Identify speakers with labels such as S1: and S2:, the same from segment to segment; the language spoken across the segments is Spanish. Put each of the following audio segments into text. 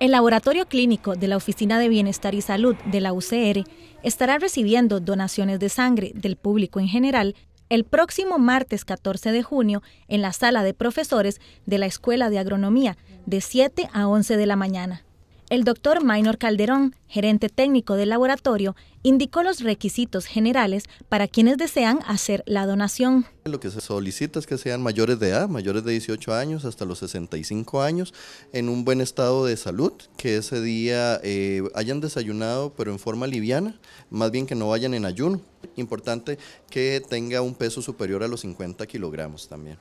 S1: El laboratorio clínico de la Oficina de Bienestar y Salud de la UCR estará recibiendo donaciones de sangre del público en general el próximo martes 14 de junio en la sala de profesores de la Escuela de Agronomía de 7 a 11 de la mañana. El doctor Minor Calderón, gerente técnico del laboratorio, indicó los requisitos generales para quienes desean hacer la donación.
S2: Lo que se solicita es que sean mayores de edad, mayores de 18 años hasta los 65 años, en un buen estado de salud, que ese día eh, hayan desayunado pero en forma liviana, más bien que no vayan en ayuno. Importante que tenga un peso superior a los 50 kilogramos también.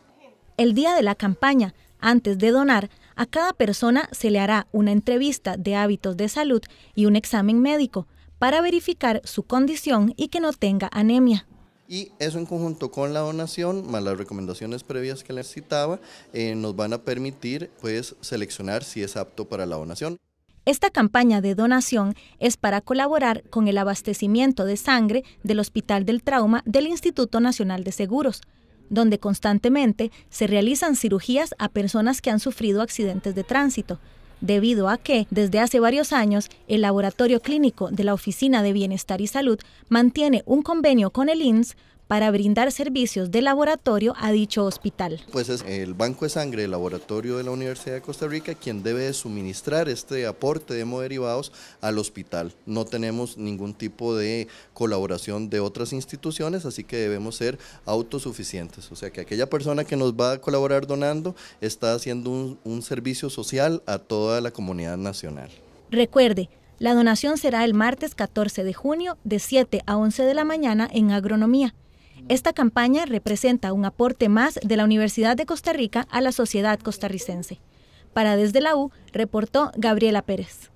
S1: El día de la campaña, antes de donar, a cada persona se le hará una entrevista de hábitos de salud y un examen médico para verificar su condición y que no tenga anemia.
S2: Y eso en conjunto con la donación, más las recomendaciones previas que les citaba, eh, nos van a permitir pues, seleccionar si es apto para la donación.
S1: Esta campaña de donación es para colaborar con el abastecimiento de sangre del Hospital del Trauma del Instituto Nacional de Seguros, donde constantemente se realizan cirugías a personas que han sufrido accidentes de tránsito, debido a que, desde hace varios años, el Laboratorio Clínico de la Oficina de Bienestar y Salud mantiene un convenio con el INS para brindar servicios de laboratorio a dicho hospital.
S2: Pues es el Banco de Sangre, el laboratorio de la Universidad de Costa Rica, quien debe suministrar este aporte de hemoderivados al hospital. No tenemos ningún tipo de colaboración de otras instituciones, así que debemos ser autosuficientes. O sea que aquella persona que nos va a colaborar donando está haciendo un servicio social a toda la comunidad nacional.
S1: Recuerde, la donación será el martes 14 de junio de 7 a 11 de la mañana en Agronomía. Esta campaña representa un aporte más de la Universidad de Costa Rica a la sociedad costarricense. Para Desde la U, reportó Gabriela Pérez.